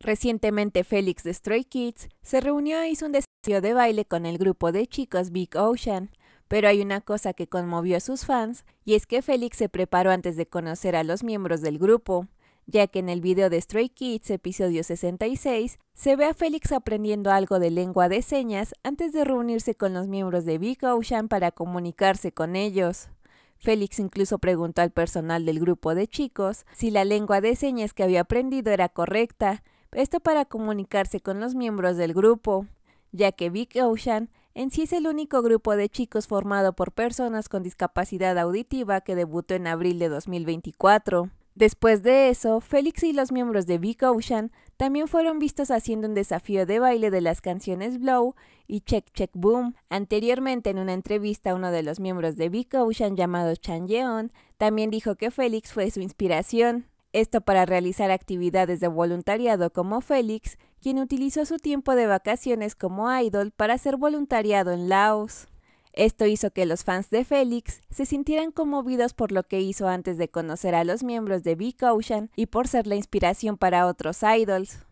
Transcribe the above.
Recientemente Félix de Stray Kids se reunió e hizo un desafío de baile con el grupo de chicos Big Ocean, pero hay una cosa que conmovió a sus fans y es que Félix se preparó antes de conocer a los miembros del grupo, ya que en el video de Stray Kids episodio 66 se ve a Félix aprendiendo algo de lengua de señas antes de reunirse con los miembros de Big Ocean para comunicarse con ellos. Félix incluso preguntó al personal del grupo de chicos si la lengua de señas que había aprendido era correcta, esto para comunicarse con los miembros del grupo, ya que Big Ocean en sí es el único grupo de chicos formado por personas con discapacidad auditiva que debutó en abril de 2024. Después de eso, Félix y los miembros de Big Ocean también fueron vistos haciendo un desafío de baile de las canciones Blow y Check Check Boom. Anteriormente, en una entrevista, uno de los miembros de Big Ocean llamado Chan Yeon también dijo que Félix fue su inspiración. Esto para realizar actividades de voluntariado como Félix, quien utilizó su tiempo de vacaciones como idol para hacer voluntariado en Laos. Esto hizo que los fans de Félix se sintieran conmovidos por lo que hizo antes de conocer a los miembros de Big Ocean y por ser la inspiración para otros idols.